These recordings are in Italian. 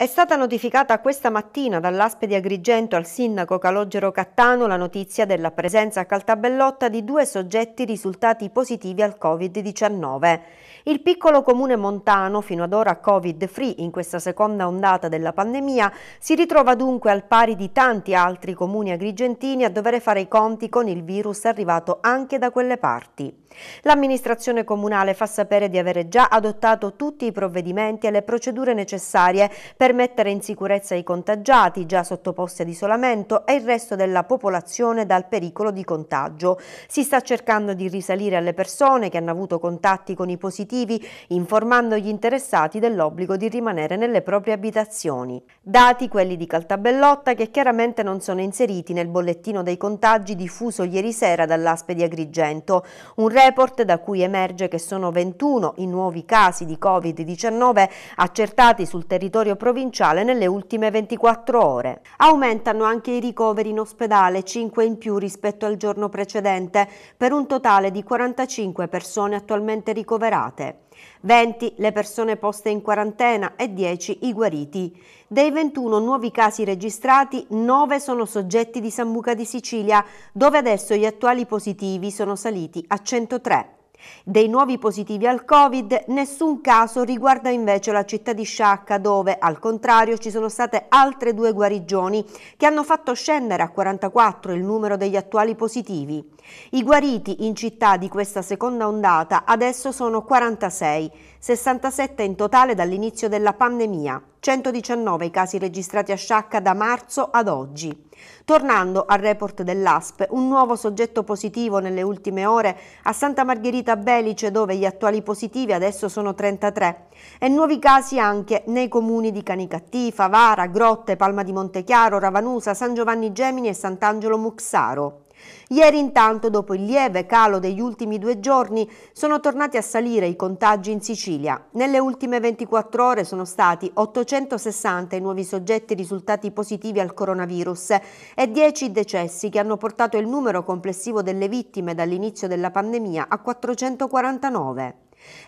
È stata notificata questa mattina dall'Aspe di Agrigento al sindaco Calogero Cattano la notizia della presenza a Caltabellotta di due soggetti risultati positivi al Covid-19. Il piccolo comune montano, fino ad ora Covid-free in questa seconda ondata della pandemia, si ritrova dunque al pari di tanti altri comuni agrigentini a dover fare i conti con il virus arrivato anche da quelle parti. L'amministrazione comunale fa sapere di avere già adottato tutti i provvedimenti e le procedure necessarie per per mettere in sicurezza i contagiati già sottoposti ad isolamento e il resto della popolazione dal pericolo di contagio. Si sta cercando di risalire alle persone che hanno avuto contatti con i positivi, informando gli interessati dell'obbligo di rimanere nelle proprie abitazioni. Dati quelli di Caltabellotta che chiaramente non sono inseriti nel bollettino dei contagi diffuso ieri sera dall'Aspe di Agrigento, un report da cui emerge che sono 21 i nuovi casi di Covid-19 accertati sul territorio provinciale provinciale nelle ultime 24 ore. Aumentano anche i ricoveri in ospedale, 5 in più rispetto al giorno precedente, per un totale di 45 persone attualmente ricoverate. 20 le persone poste in quarantena e 10 i guariti. Dei 21 nuovi casi registrati, 9 sono soggetti di San Buca di Sicilia, dove adesso gli attuali positivi sono saliti a 103. Dei nuovi positivi al Covid, nessun caso riguarda invece la città di Sciacca, dove al contrario ci sono state altre due guarigioni che hanno fatto scendere a 44 il numero degli attuali positivi. I guariti in città di questa seconda ondata adesso sono 46, 67 in totale dall'inizio della pandemia. 119 i casi registrati a Sciacca da marzo ad oggi. Tornando al report dell'ASP, un nuovo soggetto positivo nelle ultime ore a Santa Margherita Belice dove gli attuali positivi adesso sono 33 e nuovi casi anche nei comuni di Canicattì, Favara, Grotte, Palma di Montechiaro, Ravanusa, San Giovanni Gemini e Sant'Angelo Muxaro. Ieri intanto, dopo il lieve calo degli ultimi due giorni, sono tornati a salire i contagi in Sicilia. Nelle ultime 24 ore sono stati 860 i nuovi soggetti risultati positivi al coronavirus e 10 decessi che hanno portato il numero complessivo delle vittime dall'inizio della pandemia a 449.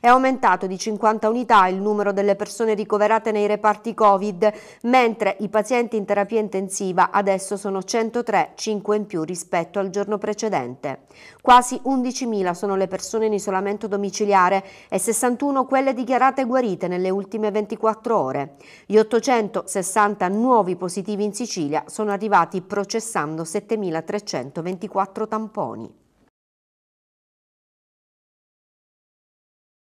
È aumentato di 50 unità il numero delle persone ricoverate nei reparti Covid, mentre i pazienti in terapia intensiva adesso sono 103, 5 in più rispetto al giorno precedente. Quasi 11.000 sono le persone in isolamento domiciliare e 61 quelle dichiarate guarite nelle ultime 24 ore. Gli 860 nuovi positivi in Sicilia sono arrivati processando 7.324 tamponi.